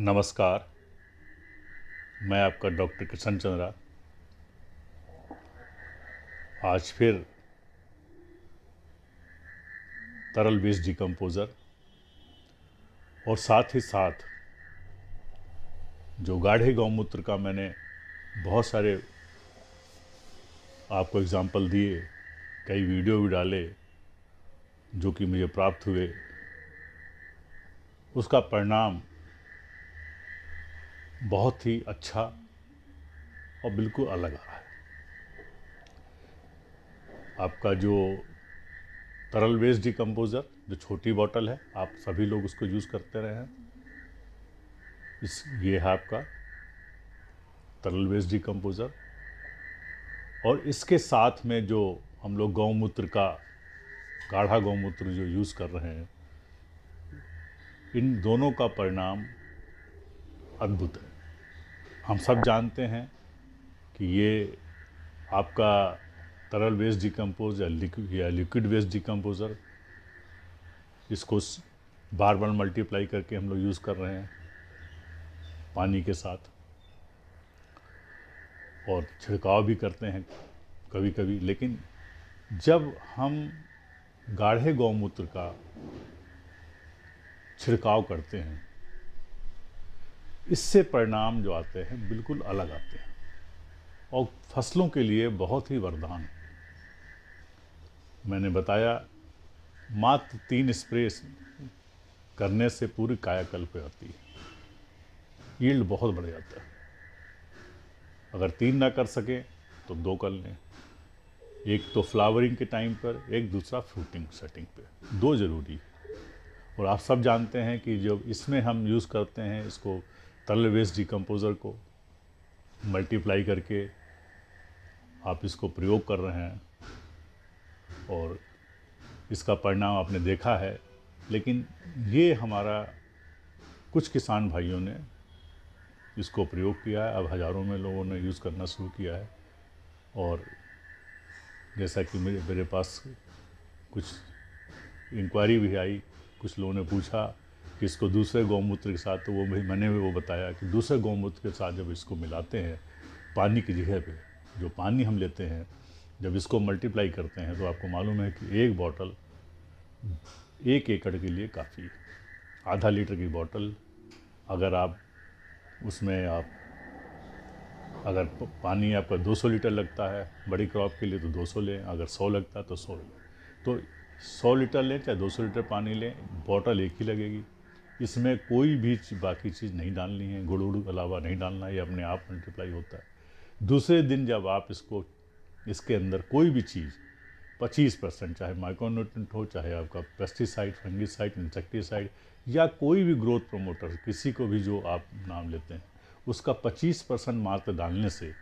नमस्कार मैं आपका डॉक्टर किशन चंद्रा आज फिर तरल बीज डिकम्पोज़र और साथ ही साथ जो गाढ़े गौमूत्र का मैंने बहुत सारे आपको एग्ज़ाम्पल दिए कई वीडियो भी डाले जो कि मुझे प्राप्त हुए उसका परिणाम बहुत ही अच्छा और बिल्कुल अलग आ रहा है आपका जो तरल वेस्ट डिकम्पोज़र जो छोटी बॉटल है आप सभी लोग उसको यूज़ करते रहे हैं इस ये है आपका तरल वेस्ट डिकम्पोज़र और इसके साथ में जो हम लोग गौमूत्र का गाढ़ा गौमूत्र जो यूज़ कर रहे हैं इन दोनों का परिणाम अद्भुत है हम सब जानते हैं कि ये आपका तरल वेस्ट डिकम्पोज या लिक्विड या लिक्विड वेस्ट डिकम्पोज़र इसको बार बार मल्टीप्लाई करके हम लोग यूज़ कर रहे हैं पानी के साथ और छिड़काव भी करते हैं कभी कभी लेकिन जब हम गाढ़े गौमूत्र का छिड़काव करते हैं इससे परिणाम जो आते हैं बिल्कुल अलग आते हैं और फसलों के लिए बहुत ही वरदान है मैंने बताया मात्र तीन स्प्रे करने से पूरी कायाकल्प होती है यील्ड बहुत बढ़ जाता है अगर तीन ना कर सकें तो दो कर लें एक तो फ्लावरिंग के टाइम पर एक दूसरा फ्रूटिंग सेटिंग पे दो ज़रूरी और आप सब जानते हैं कि जब इसमें हम यूज़ करते हैं इसको तरल वेस्ट डिकम्पोज़र को मल्टीप्लाई करके आप इसको प्रयोग कर रहे हैं और इसका परिणाम आपने देखा है लेकिन ये हमारा कुछ किसान भाइयों ने इसको प्रयोग किया है अब हज़ारों में लोगों ने यूज़ करना शुरू किया है और जैसा कि मेरे मेरे पास कुछ इंक्वायरी भी आई कुछ लोगों ने पूछा कि इसको दूसरे गौमूत्र के साथ तो वो भाई मैंने भी वो बताया कि दूसरे गौमूत्र के साथ जब इसको मिलाते हैं पानी की जगह पे जो पानी हम लेते हैं जब इसको मल्टीप्लाई करते हैं तो आपको मालूम है कि एक बॉटल एक एकड़ के लिए काफ़ी है आधा लीटर की बॉटल अगर आप उसमें आप अगर पानी आपका 200 लीटर लगता है बड़ी क्रॉप के लिए तो 200 लें अगर 100 लगता है तो 100 लें तो 100 लीटर लें चाहे 200 लीटर पानी लें बॉटल एक ही लगेगी इसमें कोई भी बाकी चीज़ नहीं डालनी है गुड़ उड़ अलावा नहीं डालना ये अपने आप मल्टीप्लाई होता है दूसरे दिन जब आप इसको इसके अंदर कोई भी चीज़ 25 परसेंट चाहे माइक्रोन्यूट्रेंट हो चाहे आपका पेस्टिसाइड फंगिसाइड इंसेक्टिसाइड या कोई भी ग्रोथ प्रोमोटर किसी को भी जो आप नाम लेते हैं उसका 25 परसेंट मात्र डालने से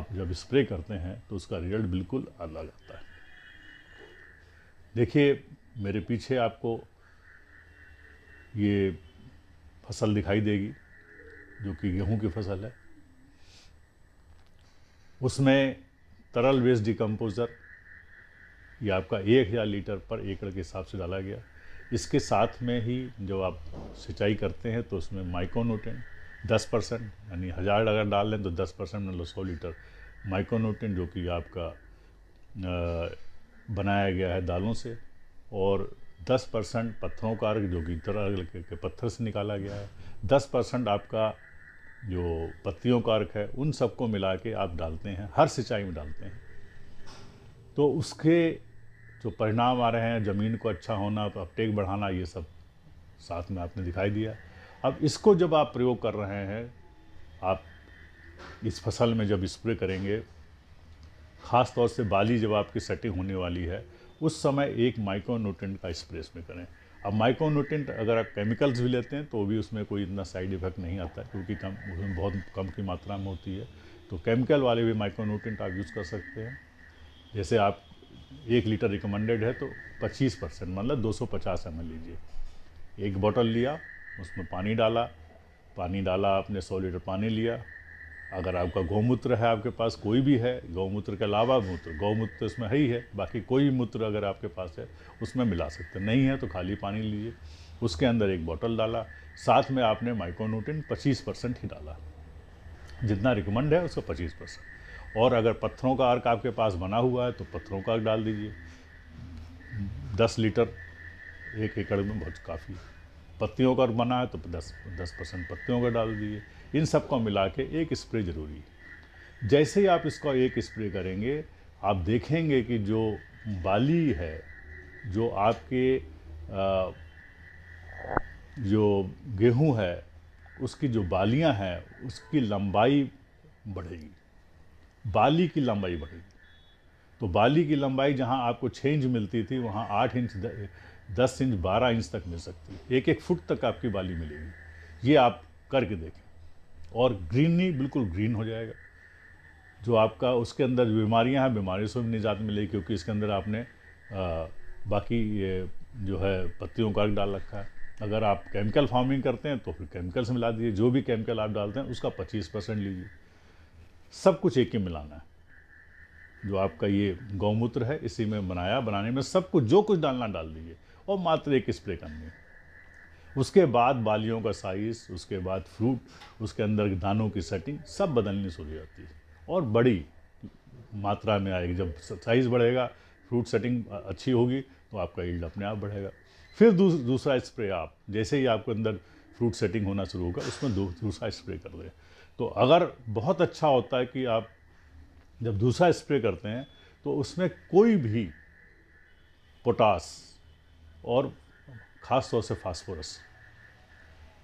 आप जब स्प्रे करते हैं तो उसका रिजल्ट बिल्कुल अलग आता है देखिए मेरे पीछे आपको ये फसल दिखाई देगी जो कि गेहूं की फसल है उसमें तरल वेस्ट डिकम्पोज़र ये आपका एक हज़ार लीटर पर एकड़ के हिसाब से डाला गया इसके साथ में ही जब आप सिंचाई करते हैं तो उसमें माइक्रोनोटेन दस परसेंट यानी हज़ार अगर डाल लें तो दस परसेंट मतलब सौ लीटर माइक्रोनोटेन जो कि आपका बनाया गया है दालों से और दस परसेंट पत्थरों का अर्घ जो गीतरा के पत्थर से निकाला गया है दस परसेंट आपका जो पत्तियों का अर्क है उन सबको मिला के आप डालते हैं हर सिंचाई में डालते हैं तो उसके जो परिणाम आ रहे हैं ज़मीन को अच्छा होना अपटेक बढ़ाना ये सब साथ में आपने दिखाई दिया अब इसको जब आप प्रयोग कर रहे हैं आप इस फसल में जब स्प्रे करेंगे ख़ास तौर से बाली जब आपकी सेटिंग होने वाली है उस समय एक माइक्रोन्यूट्रेंट का स्प्रे इसमें करें अब माइक्रोन्यूट्रेंट अगर आप केमिकल्स भी लेते हैं तो भी उसमें कोई इतना साइड इफेक्ट नहीं आता क्योंकि कम उसमें बहुत कम की मात्रा में होती है तो केमिकल वाले भी माइक्रोन्यूट्रेंट आप यूज़ कर सकते हैं जैसे आप एक लीटर रिकमेंडेड है तो 25 परसेंट मतलब 250 सौ पचास लीजिए एक बोतल लिया उसमें पानी डाला पानी डाला आपने 100 लीटर पानी लिया अगर आपका गौमूत्र है आपके पास कोई भी है गौमूत्र के अलावा मूत्र गौमूत्र इसमें है ही है बाकी कोई भी मूत्र अगर आपके पास है उसमें मिला सकते नहीं है तो खाली पानी लीजिए उसके अंदर एक बॉटल डाला साथ में आपने माइक्रोन्यूट्रिन 25 परसेंट ही डाला जितना रिकमेंड है उसका 25 परसेंट और अगर पत्थरों का अर्क आपके पास बना हुआ है तो पत्थरों का अर्क डाल दीजिए दस लीटर एक एकड़ में बहुत काफ़ी पत्तियों का अर्क बना है तो दस दस परसेंट पत्तियों का डाल दीजिए इन सब को मिला के एक स्प्रे ज़रूरी है जैसे ही आप इसका एक स्प्रे करेंगे आप देखेंगे कि जो बाली है जो आपके आ, जो गेहूं है उसकी जो बालियां हैं उसकी लंबाई बढ़ेगी बाली की लंबाई बढ़ेगी तो बाली की लंबाई जहां आपको छः इंच मिलती थी वहां आठ इंच दस इंच बारह इंच तक मिल सकती है एक एक फुट तक आपकी बाली मिलेगी ये आप करके देखें और ग्रीनरी बिल्कुल ग्रीन हो जाएगा जो आपका उसके अंदर बीमारियां हैं बीमारियों से भी निजात मिलेगी क्योंकि इसके अंदर आपने आ, बाकी ये जो है पत्तियों का डाल रखा है अगर आप केमिकल फार्मिंग करते हैं तो फिर केमिकल से मिला दीजिए जो भी केमिकल आप डालते हैं उसका 25 परसेंट लीजिए सब कुछ एक ही मिलाना है जो आपका ये गौमूत्र है इसी में बनाया बनाने में सब कुछ जो कुछ डालना डाल दीजिए और मात्र एक स्प्रे करनी है उसके बाद बालियों का साइज़ उसके बाद फ्रूट उसके अंदर दानों की सेटिंग सब बदलनी शुरू हो जाती है और बड़ी मात्रा में आएगी जब साइज़ बढ़ेगा फ्रूट सेटिंग अच्छी होगी तो आपका ईल्ड अपने आप बढ़ेगा फिर दूस, दूसरा स्प्रे आप जैसे ही आपके अंदर फ्रूट सेटिंग होना शुरू होगा उसमें दू, दूसरा स्प्रे कर दें तो अगर बहुत अच्छा होता है कि आप जब दूसरा स्प्रे करते हैं तो उसमें कोई भी पोटास और ख़ास तौर से फास्फोरस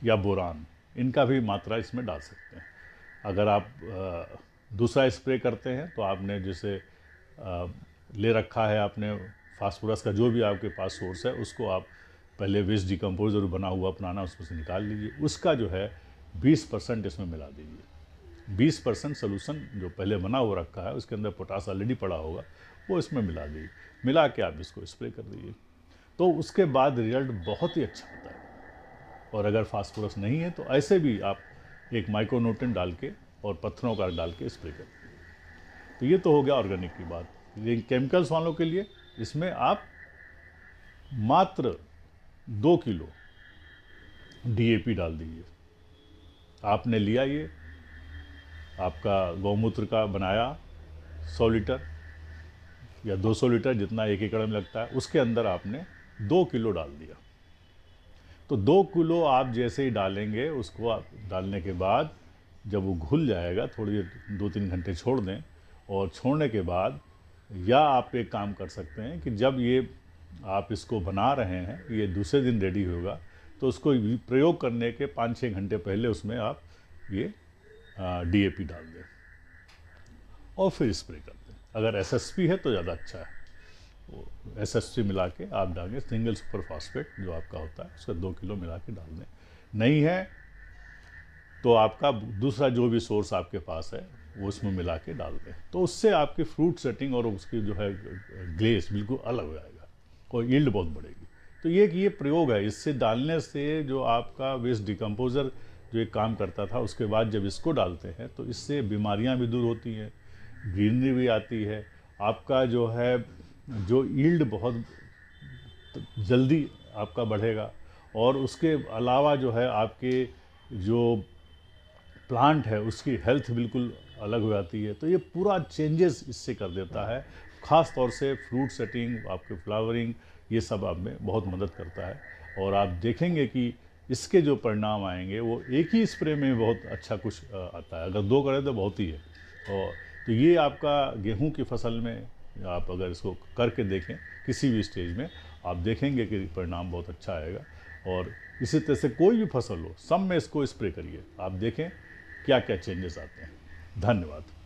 या बोरान इनका भी मात्रा इसमें डाल सकते हैं अगर आप दूसरा स्प्रे करते हैं तो आपने जैसे ले रखा है आपने फास्फोरस का जो भी आपके पास सोर्स है उसको आप पहले वेस्ट डिकम्पोज और बना हुआ अपनाना उसमें से निकाल लीजिए उसका जो है 20 परसेंट इसमें मिला दीजिए 20 परसेंट सोलूसन जो पहले बना हुआ रखा है उसके अंदर पोटास ऑलरेडी पड़ा होगा वो इसमें मिला दीजिए मिला के आप इसको स्प्रे कर दीजिए तो उसके बाद रिजल्ट बहुत ही अच्छा होता है और अगर फास्फोरस नहीं है तो ऐसे भी आप एक माइक्रोनोटिन डाल के और पत्थरों का डाल के स्प्रे कर तो ये तो हो गया ऑर्गेनिक की बात लेकिन केमिकल्स वालों के लिए इसमें आप मात्र दो किलो डीएपी डाल दीजिए आपने लिया ये आपका गौमूत्र का बनाया सौ लीटर या 200 लीटर जितना एक एकड़ में लगता है उसके अंदर आपने दो किलो डाल दिया तो दो किलो आप जैसे ही डालेंगे उसको आप डालने के बाद जब वो घुल जाएगा थोड़ी देर दो तीन घंटे छोड़ दें और छोड़ने के बाद या आप एक काम कर सकते हैं कि जब ये आप इसको बना रहे हैं ये दूसरे दिन रेडी होगा तो उसको प्रयोग करने के पाँच छः घंटे पहले उसमें आप ये डी डाल दें और फिर स्प्रे कर दें अगर एस है तो ज़्यादा अच्छा है एस एस सी मिला के आप डालें सिंगल सुपर फॉस्फेट जो आपका होता है उसका दो किलो मिला के डाल दें नहीं है तो आपका दूसरा जो भी सोर्स आपके पास है वो उसमें मिला के डाल दें तो उससे आपकी फ्रूट सेटिंग और उसकी जो है ग्लेस बिल्कुल अलग हो जाएगा और यील्ड बहुत बढ़ेगी तो ये कि ये प्रयोग है इससे डालने से जो आपका वेस्ट डिकम्पोज़र जो एक काम करता था उसके बाद जब इसको डालते हैं तो इससे बीमारियां भी दूर होती हैं ग्रीनरी भी आती है आपका जो है जो ईल्ड बहुत जल्दी आपका बढ़ेगा और उसके अलावा जो है आपके जो प्लांट है उसकी हेल्थ बिल्कुल अलग हो जाती है तो ये पूरा चेंजेस इससे कर देता है ख़ास तौर से फ्रूट सेटिंग आपके फ्लावरिंग ये सब आप में बहुत मदद करता है और आप देखेंगे कि इसके जो परिणाम आएंगे वो एक ही स्प्रे में बहुत अच्छा कुछ आता है अगर दो करें तो बहुत ही है और तो ये आपका गेहूं की फसल में आप अगर इसको करके देखें किसी भी स्टेज में आप देखेंगे कि परिणाम बहुत अच्छा आएगा और इसी तरह से कोई भी फसल हो सब में इसको स्प्रे करिए आप देखें क्या क्या चेंजेस आते हैं धन्यवाद